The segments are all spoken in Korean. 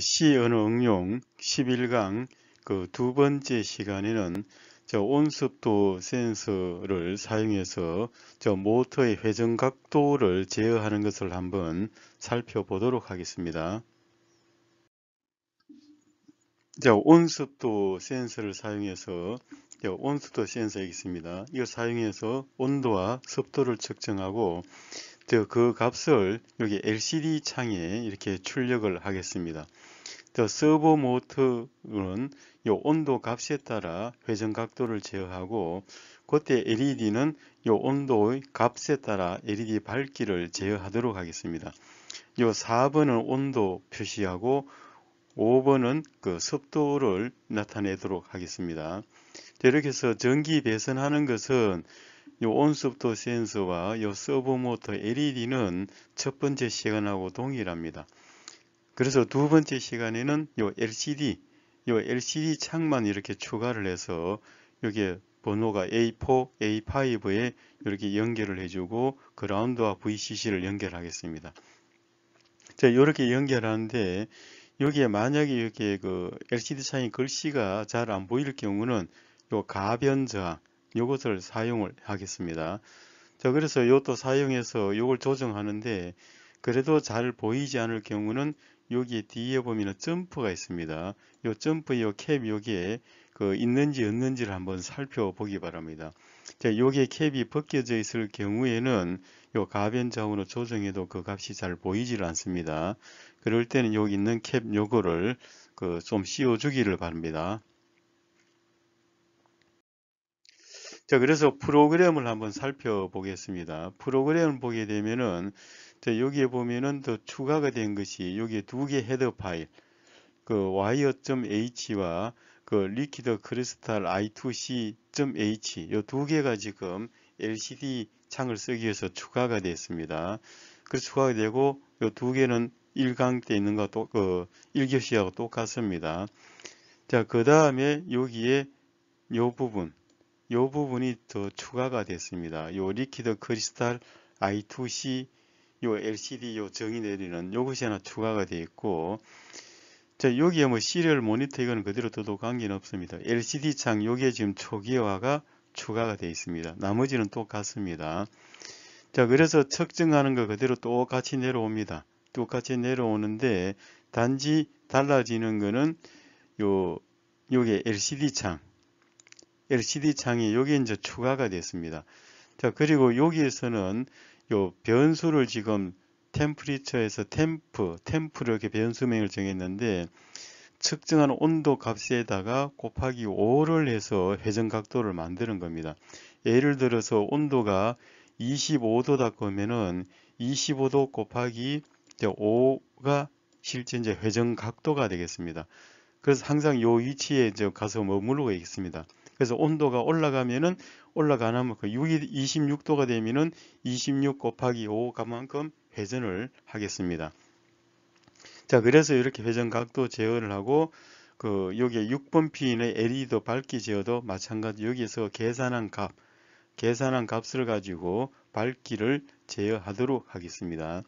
시 언어 응용 11강 그 두 번째 시간에는 저 온습도 센서를 사용해서 저 모터의 회전 각도를 제어하는 것을 한번 살펴보도록 하겠습니다. 자, 온습도 센서를 사용해서 온습도 센서 있습니다. 이거 사용해서 온도와 습도를 측정하고 그 값을 여기 LCD 창에 이렇게 출력을 하겠습니다. 더 서버 모터는 요 온도 값에 따라 회전 각도를 제어하고 그때 LED는 요 온도의 값에 따라 LED 밝기를 제어하도록 하겠습니다. 요 4번은 온도 표시하고 5번은 그 습도를 나타내도록 하겠습니다. 이렇게 해서 전기 배선하는 것은 이온프트 센서와 이 서브 모터 LED는 첫 번째 시간하고 동일합니다. 그래서 두 번째 시간에는 이 LCD, 이 LCD 창만 이렇게 추가를 해서 여기에 번호가 A4, A5에 이렇게 연결을 해주고 그라운드와 VCC를 연결하겠습니다. 자, 이렇게 연결하는데 여기에 만약에 이렇게 그 LCD 창에 글씨가 잘 안 보일 경우는 이 가변 저항, 이것을 사용을 하겠습니다. 자 그래서 이것도 사용해서 이걸 조정하는데 그래도 잘 보이지 않을 경우는 여기 뒤에 보면 점프가 있습니다. 이 점프 이캡 여기에 그 있는지 없는지를 한번 살펴보기 바랍니다. 자, 여기 캡이 벗겨져 있을 경우에는 요 가변 자원으로 조정해도 그 값이 잘 보이질 않습니다. 그럴 때는 여기 있는 캡 요거를 그 좀 씌워 주기를 바랍니다. 자, 그래서 프로그램을 한번 살펴보겠습니다. 프로그램을 보게 되면은, 자, 여기에 보면은 더 추가가 된 것이 여기에 두 개헤드 파일, 그 wire.h와 그 리퀴드 크리스탈 i2c.h 이 두 개가 지금 LCD 창을 쓰기 위해서 추가가 됐습니다. 그 추가가 되고 이 두 개는 1강 때 있는 것도 그 1교시하고 똑같습니다. 자, 그 다음에 여기에 이 부분 이 부분이 더 추가가 됐습니다. 이 리퀴드 크리스탈 I2C 이 LCD 이 정의 내리는 요것이 하나 추가가 되어 있고 자 여기에 뭐 시리얼 모니터 이건 그대로 둬도 관계는 없습니다. LCD 창 여기에 지금 초기화가 추가가 되어 있습니다. 나머지는 똑같습니다. 자 그래서 측정하는 거 그대로 똑같이 내려옵니다. 똑같이 내려오는데 단지 달라지는 거는 요 요게 LCD 창 LCD 창이 여기 이제 추가가 됐습니다. 자, 그리고 여기에서는 요 변수를 지금 템프리처에서 템프, 템프 이렇게 변수명을 정했는데 측정한 온도 값에다가 곱하기 5를 해서 회전 각도를 만드는 겁니다. 예를 들어서 온도가 25도다 그러면은 25도 곱하기 5가 실제 이제 회전 각도가 되겠습니다. 그래서 항상 이 위치에 이제 가서 머무르고 있습니다. 그래서 온도가 올라가면은 올라가나면 뭐 그 26도가 되면은 26 곱하기 5 가만큼 회전을 하겠습니다. 자 그래서 이렇게 회전 각도 제어를 하고 그 여기에 6번 피인의 LED도 밝기 제어도 마찬가지 여기에서 계산한 값 계산한 값을 가지고 밝기를 제어하도록 하겠습니다.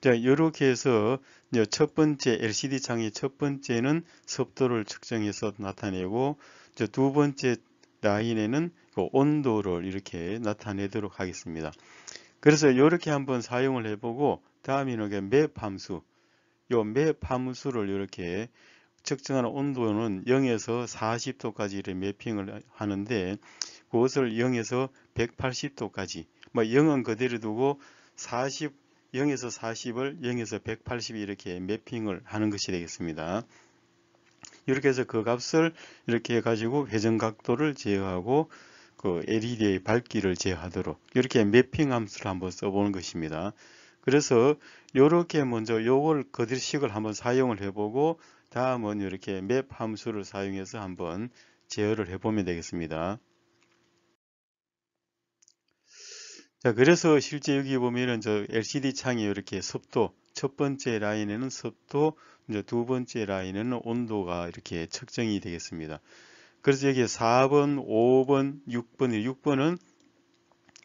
자 이렇게 해서 첫 번째 LCD 창의 첫 번째는 습도를 측정해서 나타내고 두 번째 라인에는 그 온도를 이렇게 나타내도록 하겠습니다. 그래서 이렇게 한번 사용을 해보고 다음에는 맵 함수 요맵 함수를 이렇게 측정하는 온도는 0에서 40도까지 매핑을 하는데 그것을 0에서 180도까지 뭐 0은 그대로 두고 40 0에서 40을 0에서 180 이렇게 매핑을 하는 것이 되겠습니다. 이렇게 해서 그 값을 이렇게 해가지고 회전각도를 제어하고 그 LED의 밝기를 제어하도록 이렇게 매핑 함수를 한번 써보는 것입니다. 그래서 이렇게 먼저 요걸 거들식을 한번 사용을 해보고 다음은 이렇게 맵 함수를 사용해서 한번 제어를 해보면 되겠습니다. 자 그래서 실제 여기 보면은 저 LCD 창에 이렇게 습도 첫 번째 라인에는 습도 이제 두 번째 라인은 온도가 이렇게 측정이 되겠습니다. 그래서 여기 4번, 5번, 6번, 6번은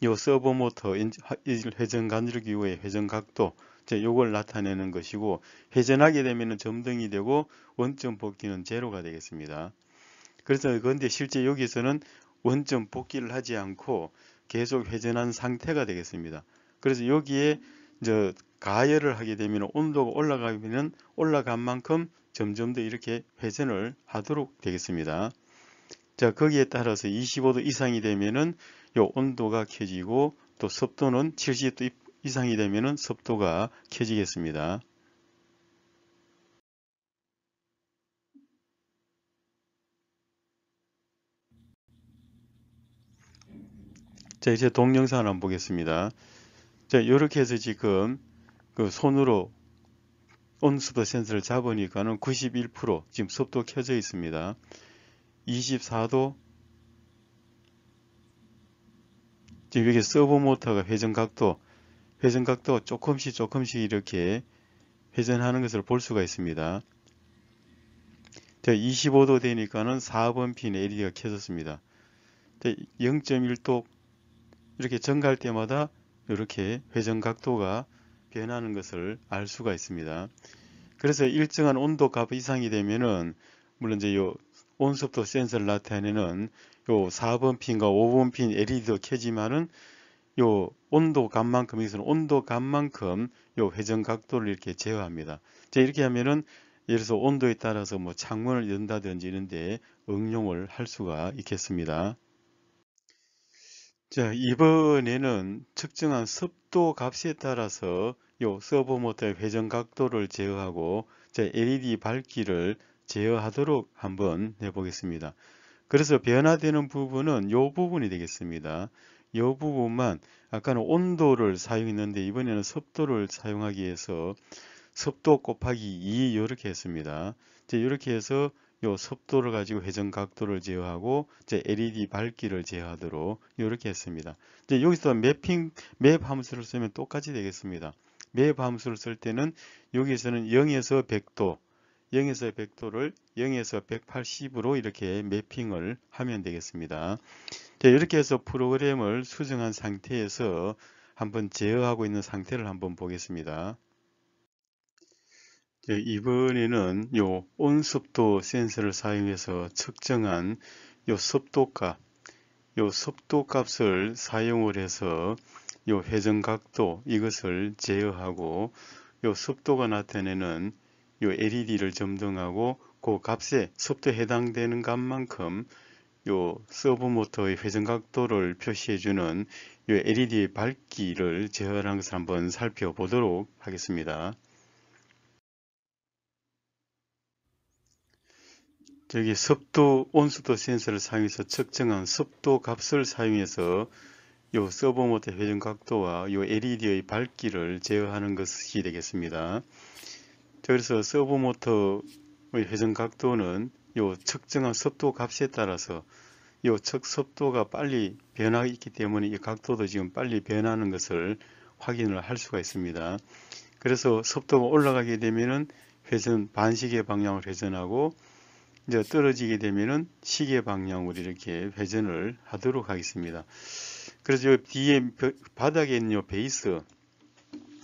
요 서버 모터 회전 간절 기호의 회전 각도 요걸 나타내는 것이고 회전하게 되면 점등이 되고 원점 복귀는 제로가 되겠습니다. 그래서 그런데 실제 여기서는 원점 복귀를 하지 않고 계속 회전한 상태가 되겠습니다. 그래서 여기에 이제 가열을 하게 되면 온도가 올라가면 올라간 만큼 점점 더 이렇게 회전을 하도록 되겠습니다. 자 거기에 따라서 25도 이상이 되면은 요 온도가 켜지고 또 습도는 70도 이상이 되면은 습도가 켜지겠습니다. 자 이제 동영상 한번 보겠습니다. 자, 요렇게 해서 지금 그 손으로 온수도 센서를 잡으니까는 91% 지금 습도 켜져 있습니다. 24도 지금 여기 서브 모터가 회전 각도 회전 각도 조금씩 조금씩 이렇게 회전하는 것을 볼 수가 있습니다. 자, 25도 되니까는 4번 핀 LED가 켜졌습니다. 0.1도 이렇게 증가할 때마다 이렇게 회전 각도가 변하는 것을 알 수가 있습니다. 그래서 일정한 온도 값 이상이 되면은 물론 이제 요 온습도 센서를 나타내는 요 4번 핀과 5번 핀 LED도 켜지만은 요 온도 값만큼 이것은 온도 값만큼 요 회전 각도를 이렇게 제어합니다. 자 이렇게 하면은 예를 들어서 온도에 따라서 뭐 창문을 연다든지 이런데 응용을 할 수가 있겠습니다. 자, 이번에는 측정한 습도 값에 따라서 요 서버 모터의 회전 각도를 제어하고 자, LED 밝기를 제어하도록 한번 해보겠습니다. 그래서 변화되는 부분은 요 부분이 되겠습니다. 요 부분만 아까는 온도를 사용했는데 이번에는 습도를 사용하기 위해서 습도 곱하기 2 이렇게 했습니다. 이제 이렇게 해서 요 섭도를 가지고 회전 각도를 제어하고 이제 LED 밝기를 제어하도록 이렇게 했습니다. 이제 여기서 매핑 맵 함수를 쓰면 똑같이 되겠습니다. 맵 함수를 쓸 때는 여기에서는 0에서 100도 0에서 100도를 0에서 180으로 이렇게 매핑을 하면 되겠습니다. 자, 이렇게 해서 프로그램을 수정한 상태에서 한번 제어하고 있는 상태를 한번 보겠습니다. 예, 이번에는 요 온습도 센서를 사용해서 측정한 요 습도값 요 습도값을 사용을 해서 요 회전각도 이것을 제어하고 요 습도가 나타내는 요 LED를 점등하고 그 값에 습도에 해당되는 값만큼 요 서브 모터의 회전각도를 표시해주는 요 LED의 밝기를 제어하는 것을 한번 살펴보도록 하겠습니다. 저기 습도 온수도 센서를 사용해서 측정한 습도 값을 사용해서 요 서버 모드 회전 각도와 요 LED의 밝기를 제어하는 것이 되겠습니다. 그래서 서버 모터의 회전 각도는 요 측정한 습도 값에 따라서 요 측습도가 빨리 변하기 때문에 이 각도도 지금 빨리 변하는 것을 확인을 할 수가 있습니다. 그래서 습도가 올라가게 되면은 회전 반시계 방향을 회전하고 이제 떨어지게 되면은 시계 방향으로 이렇게 회전을 하도록 하겠습니다. 그래서 뒤에 그 바닥에 있는 요 베이스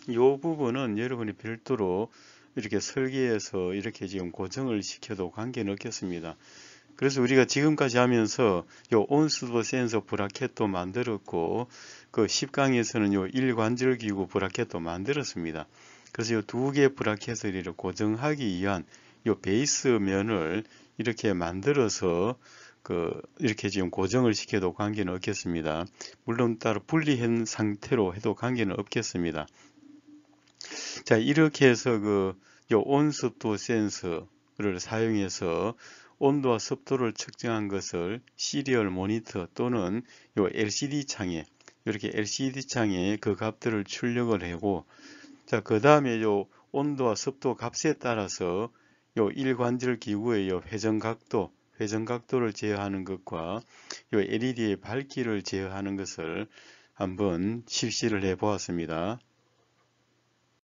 이 부분은 여러분이 별도로 이렇게 설계해서 이렇게 지금 고정을 시켜도 관계는 없겠습니다. 그래서 우리가 지금까지 하면서 요 온수도 센서 브라켓도 만들었고 그 10강에서는 요 일관절 기구 브라켓도 만들었습니다. 그래서 요 두 개의 브라켓을 고정하기 위한 요 베이스 면을 이렇게 만들어서 그 이렇게 지금 고정을 시켜도 관계는 없겠습니다. 물론 따로 분리한 상태로 해도 관계는 없겠습니다. 자 이렇게 해서 그요 온습도 센서를 사용해서 온도와 습도를 측정한 것을 시리얼 모니터 또는 요 LCD 창에 이렇게 LCD 창에 그 값들을 출력을 하고 자그 다음에 요 온도와 습도 값에 따라서 요 일관절 기구의 요 회전각도 회전각도를 제어하는 것과 요 LED의 밝기를 제어하는 것을 한번 실시를 해 보았습니다.